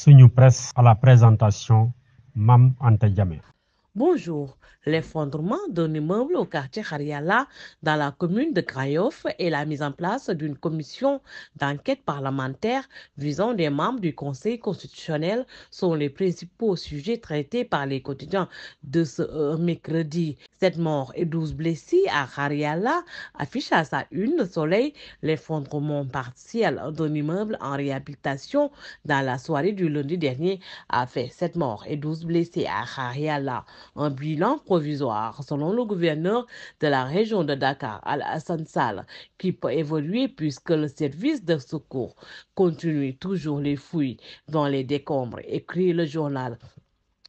suñu presse à la présentation Mme Anta Bonjour. L'effondrement d'un immeuble au quartier Hariala dans la commune de Krayov et la mise en place d'une commission d'enquête parlementaire visant des membres du Conseil constitutionnel sont les principaux sujets traités par les quotidiens de ce euh, mercredi. Sept morts et douze blessés à Hariala affichent à sa une le soleil l'effondrement partiel d'un immeuble en réhabilitation dans la soirée du lundi dernier a fait sept morts et douze blessés à Hariala un bilan provisoire, selon le gouverneur de la région de Dakar, Al-Hassan qui peut évoluer puisque le service de secours continue toujours les fouilles dans les décombres, écrit le journal.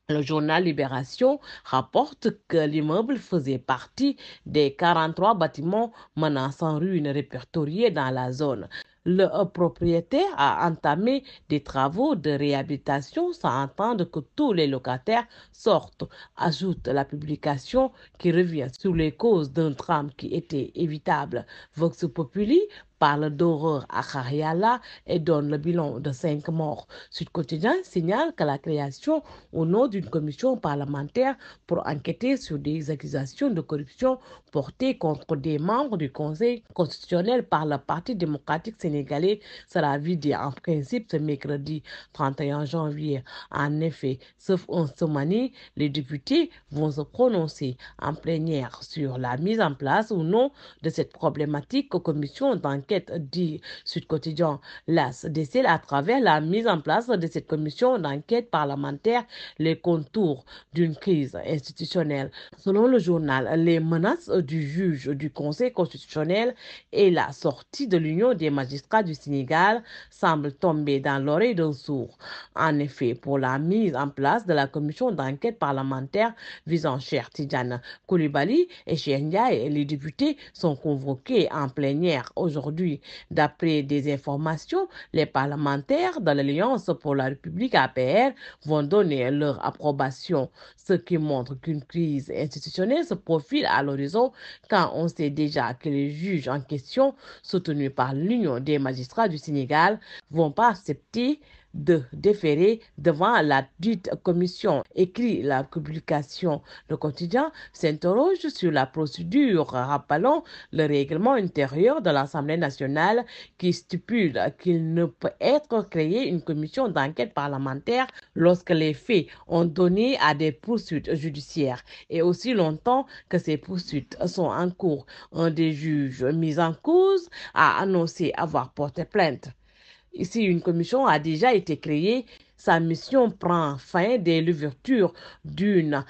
Le journal Libération rapporte que l'immeuble faisait partie des 43 bâtiments menaçant ruines répertoriés dans la zone. Le propriétaire a entamé des travaux de réhabilitation sans attendre que tous les locataires sortent, ajoute la publication qui revient sur les causes d'un drame qui était évitable. Vox Populi parle d'horreur à Khariala et donne le bilan de cinq morts. Sud Quotidien signale que la création au nom d'une commission parlementaire pour enquêter sur des accusations de corruption portées contre des membres du Conseil constitutionnel par le Parti démocratique sénégalais sera vidée en principe ce mercredi 31 janvier. En effet, sauf en Somalie, les députés vont se prononcer en plénière sur la mise en place ou non de cette problématique aux commissions d'enquête dit Sud Quotidien. L'AS décèle à travers la mise en place de cette commission d'enquête parlementaire les contours d'une crise institutionnelle. Selon le journal, les menaces du juge du Conseil constitutionnel et la sortie de l'Union des magistrats du Sénégal semblent tomber dans l'oreille d'un sourd. En effet, pour la mise en place de la commission d'enquête parlementaire visant Cher Tidjane Koulibaly et Cher Ndiaye, les députés sont convoqués en plénière aujourd'hui D'après des informations, les parlementaires de l'Alliance pour la République APR vont donner leur approbation, ce qui montre qu'une crise institutionnelle se profile à l'horizon quand on sait déjà que les juges en question, soutenus par l'Union des magistrats du Sénégal, vont pas accepter de déférer devant la dite commission. Écrit la publication Le Quotidien s'interroge sur la procédure, rappelant le règlement intérieur de l'Assemblée nationale qui stipule qu'il ne peut être créé une commission d'enquête parlementaire lorsque les faits ont donné à des poursuites judiciaires et aussi longtemps que ces poursuites sont en cours. Un des juges mis en cause a annoncé avoir porté plainte si une commission a déjà été créée, sa mission prend fin dès l'ouverture d'une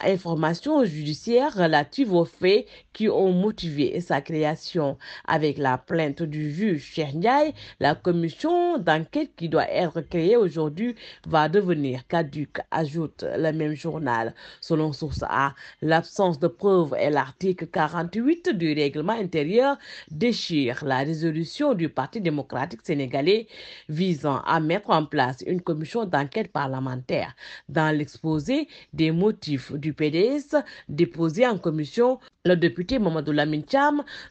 informations judiciaires relatives aux faits qui ont motivé sa création. Avec la plainte du juge Cherniaï, la commission d'enquête qui doit être créée aujourd'hui va devenir caduque, ajoute le même journal. Selon source A, l'absence de preuves et l'article 48 du règlement intérieur déchire la résolution du Parti démocratique sénégalais visant à mettre en place une commission d'enquête parlementaire. Dans l'exposé des motifs du du PDS déposé en commission le député Mamadou Lamine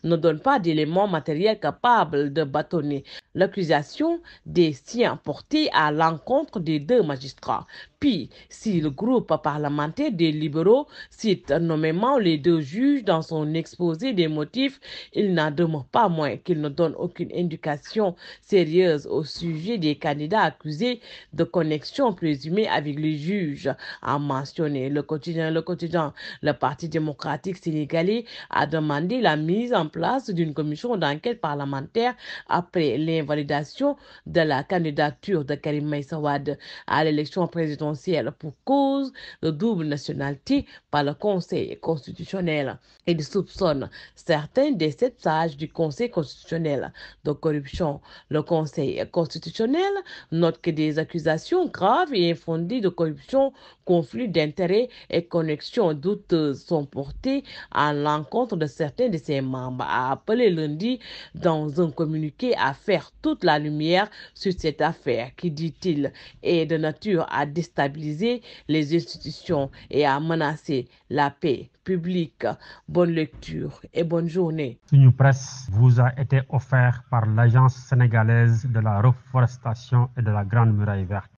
ne donne pas d'éléments matériels capables de bâtonner l'accusation des siens portés à l'encontre des deux magistrats. Puis, si le groupe parlementaire des libéraux cite nommément les deux juges dans son exposé des motifs, il n'en demande pas moins qu'il ne donne aucune indication sérieuse au sujet des candidats accusés de connexion présumée avec les juges. A mentionné le quotidien, le quotidien, le Parti démocratique sénégalais a demandé la mise en place d'une commission d'enquête parlementaire après l'invalidation de la candidature de Karim Maïsawad à l'élection présidentielle pour cause de double nationalité par le Conseil constitutionnel. Il soupçonne certains des sept sages du Conseil constitutionnel de corruption. Le Conseil constitutionnel note que des accusations graves et infondées de corruption, conflits d'intérêts et connexions douteuses sont portées à l'encontre de certains de ses membres, a appelé lundi dans un communiqué à faire toute la lumière sur cette affaire qui, dit-il, est de nature à déstabiliser les institutions et à menacer la paix publique. Bonne lecture et bonne journée. Une presse vous a été offert par l'Agence sénégalaise de la reforestation et de la Grande Muraille verte.